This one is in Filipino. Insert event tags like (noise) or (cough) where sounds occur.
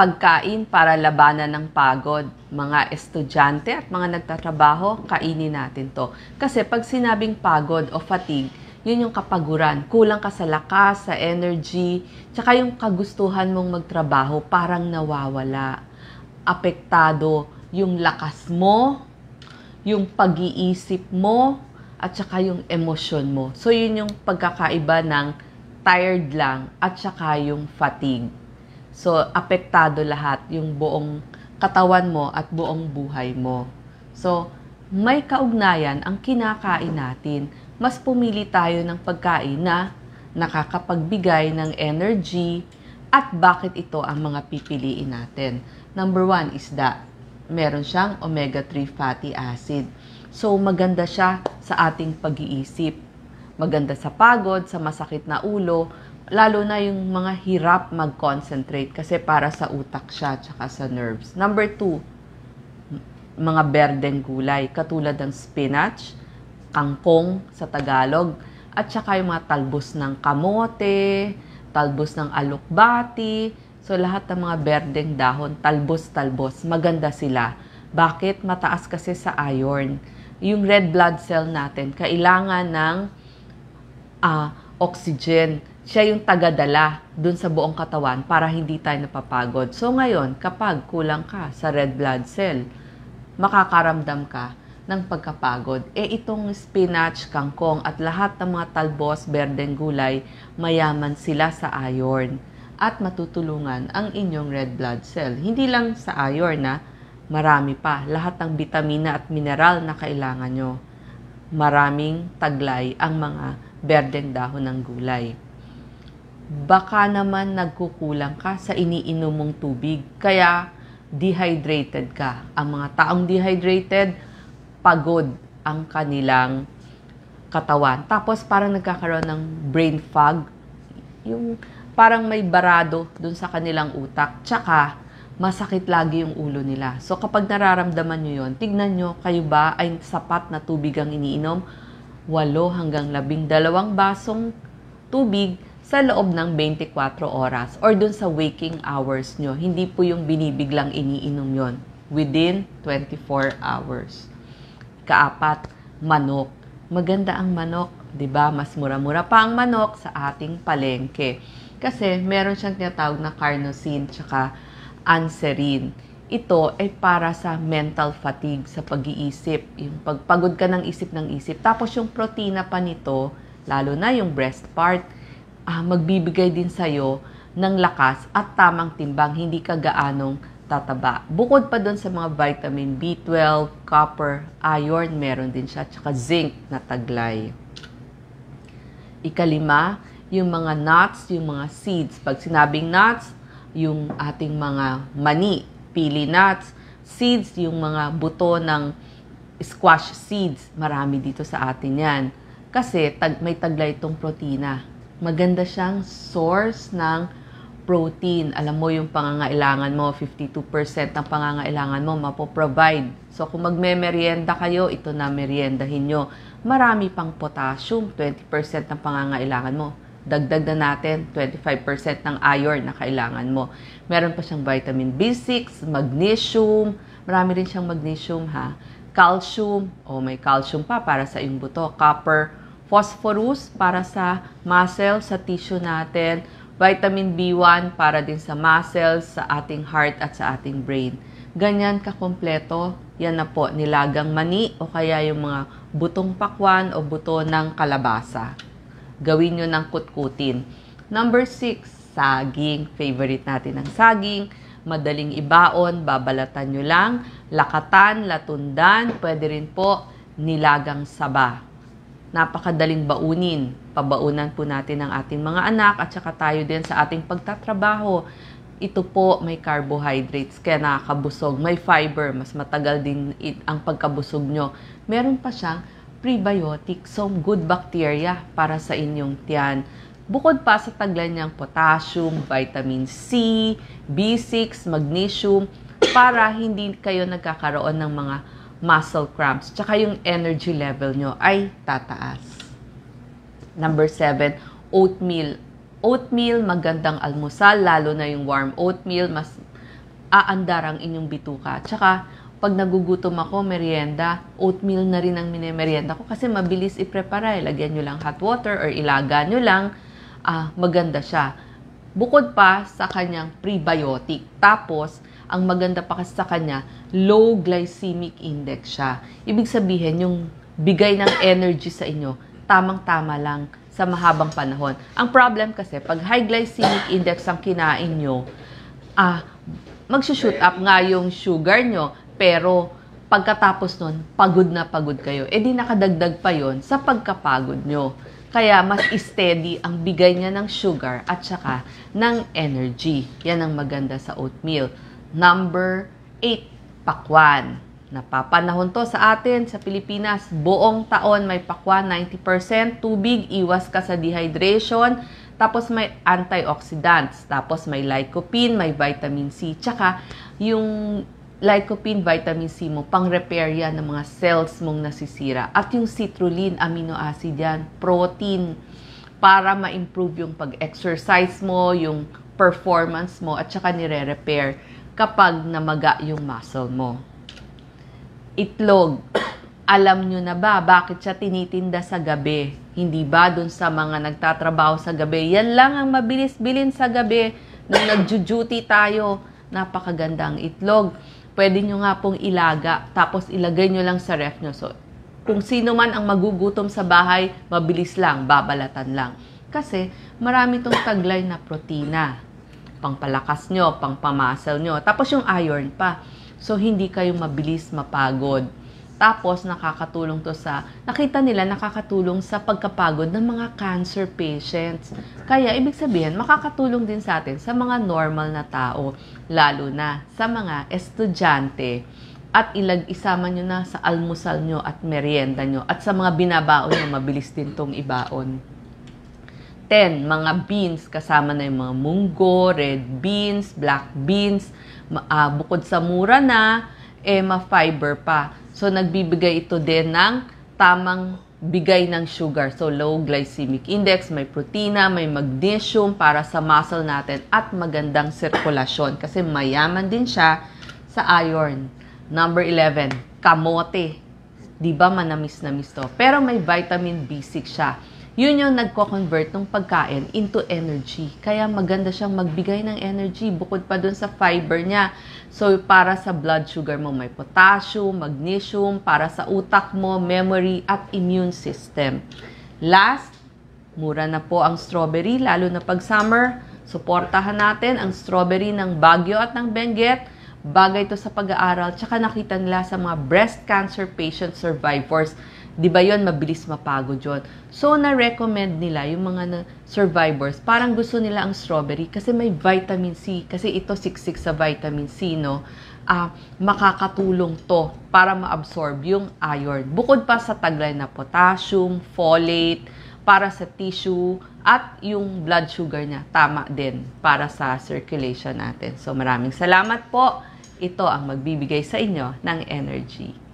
pagkain para labanan ng pagod. Mga estudyante at mga nagtatrabaho, kainin natin to. Kasi pag sinabing pagod o fatigue, yun yung kapaguran. Kulang ka sa lakas, sa energy, tsaka yung kagustuhan mong magtrabaho parang nawawala. Apektado yung lakas mo, yung pag-iisip mo, at saka yung emosyon mo. So, yun yung pagkakaiba ng tired lang at saka yung fatigue. So, apektado lahat yung buong katawan mo at buong buhay mo. So, may kaugnayan ang kinakain natin. Mas pumili tayo ng pagkain na nakakapagbigay ng energy at bakit ito ang mga pipiliin natin. Number one, that Meron siyang omega-3 fatty acid. So, maganda siya sa ating pag-iisip. Maganda sa pagod, sa masakit na ulo, lalo na yung mga hirap mag-concentrate kasi para sa utak siya tsaka sa nerves. Number two, mga berdeng gulay katulad ng spinach, kangkong sa Tagalog, at saka yung mga talbos ng kamote, talbos ng alukbati. So lahat ng mga berdeng dahon, talbos-talbos, maganda sila. Bakit? Mataas kasi sa iron. Yung red blood cell natin, kailangan ng uh, oxygen siya yung tagadala dun sa buong katawan para hindi tayo napapagod. So ngayon, kapag kulang ka sa red blood cell, makakaramdam ka ng pagkapagod. Eh itong spinach, kangkong at lahat ng mga talbos, berdeng gulay, mayaman sila sa iron at matutulungan ang inyong red blood cell. Hindi lang sa iron na marami pa, lahat ng bitamina at mineral na kailangan nyo. Maraming taglay ang mga berdeng dahon ng gulay baka naman nagkukulang ka sa iniinom mong tubig. Kaya dehydrated ka. Ang mga taong dehydrated, pagod ang kanilang katawan. Tapos parang nagkakaroon ng brain fog. Yung parang may barado dun sa kanilang utak. Tsaka, masakit lagi yung ulo nila. So kapag nararamdaman nyo yon, tignan nyo, kayo ba ay sapat na tubig ang iniinom? 8 hanggang labing dalawang basong tubig sa loob ng 24 oras or dun sa waking hours nyo. Hindi po yung binibiglang iniinom yon within 24 hours. Kaapat, manok. Maganda ang manok, 'di ba? Mas mura-mura pa ang manok sa ating palengke. Kasi meron siyang tinatawag na carnosine tsaka anserine. Ito ay para sa mental fatigue, sa pag-iisip, yung pagpagod ka ng isip ng isip. Tapos yung protina pa nito, lalo na yung breast part, uh, magbibigay din sa'yo ng lakas at tamang timbang, hindi ka gaanong tataba. Bukod pa doon sa mga vitamin B12, copper, iron, meron din siya, tsaka zinc na taglay. Ikalima, yung mga nuts, yung mga seeds. Pag sinabing nuts, yung ating mga mani, pili nuts, seeds, yung mga buto ng squash seeds, marami dito sa atin yan. Kasi tag, may taglay itong protina maganda siyang source ng protein. Alam mo yung pangangailangan mo, 52% ng pangangailangan mo mapoprovide. So kung magme-merienda kayo, ito na meriendahin nyo. Marami pang potassium, 20% ng pangangailangan mo. Dagdag na natin, 25% ng iron na kailangan mo. Meron pa siyang vitamin B6, magnesium, marami rin siyang magnesium ha. Calcium, oh may calcium pa para sa iyong buto, copper, phosphorus para sa muscle, sa tissue natin, vitamin B1 para din sa muscles, sa ating heart at sa ating brain. Ganyan kakompleto, yan na po, nilagang mani o kaya yung mga butong pakwan o buto ng kalabasa. Gawin nyo ng kutkutin. Number six, saging. Favorite natin ang saging. Madaling ibaon, babalatan nyo lang. Lakatan, latundan, pwede rin po nilagang saba napakadaling baunin. Pabaunan po natin ang ating mga anak at saka tayo din sa ating pagtatrabaho. Ito po may carbohydrates, kaya nakakabusog. May fiber, mas matagal din ang pagkabusog nyo. Meron pa siyang prebiotic, so good bacteria para sa inyong tiyan. Bukod pa sa taglay niyang potassium, vitamin C, B6, magnesium, para hindi kayo nagkakaroon ng mga muscle cramps, tsaka yung energy level nyo ay tataas. Number seven, oatmeal. Oatmeal, magandang almusal, lalo na yung warm oatmeal, mas aandar ang inyong bituka. Tsaka, pag nagugutom ako, merienda, oatmeal na rin ang minemerienda ko kasi mabilis iprepara. Lagyan nyo lang hot water or ilaga nyo lang. Ah, maganda siya. Bukod pa sa kanyang prebiotic. Tapos, ang maganda pa kasi sa kanya, low glycemic index siya. Ibig sabihin, yung bigay ng energy sa inyo, tamang-tama lang sa mahabang panahon. Ang problem kasi, pag high glycemic index ang kinain nyo, ah, magsushoot up nga yung sugar nyo, pero pagkatapos nun, pagod na pagod kayo. E di nakadagdag pa yon sa pagkapagod nyo. Kaya mas steady ang bigay niya ng sugar at saka ng energy. Yan ang maganda sa oatmeal. Number 8, pakwan. Napapanahon to sa atin sa Pilipinas. Buong taon may pakwan, 90% tubig, iwas ka sa dehydration, tapos may antioxidants, tapos may lycopene, may vitamin C, tsaka yung lycopene, vitamin C mo, pang-repair yan ng mga cells mong nasisira. At yung citrulline, amino acid yan, protein, para ma-improve yung pag-exercise mo, yung performance mo, at saka nire-repair kapag namaga yung muscle mo. Itlog. (coughs) Alam nyo na ba bakit siya tinitinda sa gabi? Hindi ba dun sa mga nagtatrabaho sa gabi? Yan lang ang mabilis bilin sa gabi nung nagjujuti tayo. Napakaganda ang itlog. Pwede nyo nga pong ilaga, tapos ilagay nyo lang sa ref nyo. So, kung sino man ang magugutom sa bahay, mabilis lang, babalatan lang. Kasi marami tong taglay na protina pangpalakas nyo, pangpamasal nyo. Tapos yung iron pa. So, hindi kayo mabilis mapagod. Tapos, nakakatulong to sa, nakita nila nakakatulong sa pagkapagod ng mga cancer patients. Kaya, ibig sabihin, makakatulong din sa atin sa mga normal na tao, lalo na sa mga estudyante. At ilag isama nyo na sa almusal nyo at merienda nyo at sa mga binabaon nyo, mabilis din tong ibaon. 10 mga beans kasama na yung mga munggo, red beans, black beans, uh, bukod sa mura na, eh ma-fiber pa. So nagbibigay ito din ng tamang bigay ng sugar. So low glycemic index, may protina, may magnesium para sa muscle natin at magandang sirkulasyon kasi mayaman din siya sa iron. Number 11, kamote. 'Di ba manamis-namis to? Pero may vitamin B6 siya yun yung nagko-convert ng pagkain into energy. Kaya maganda siyang magbigay ng energy bukod pa dun sa fiber niya. So, para sa blood sugar mo, may potassium, magnesium, para sa utak mo, memory, at immune system. Last, mura na po ang strawberry, lalo na pag summer. Suportahan natin ang strawberry ng Baguio at ng Benguet. Bagay to sa pag-aaral, tsaka nakita nila sa mga breast cancer patient survivors 'Di ba 'yon mabilis mapagod 'yon. So na-recommend nila yung mga na survivors, parang gusto nila ang strawberry kasi may vitamin C kasi ito 66 sa vitamin C no. Uh, makakatulong to para maabsorb yung iron. Bukod pa sa taglay na potassium, folate, para sa tissue at yung blood sugar niya tama din para sa circulation natin. So maraming salamat po. Ito ang magbibigay sa inyo ng energy.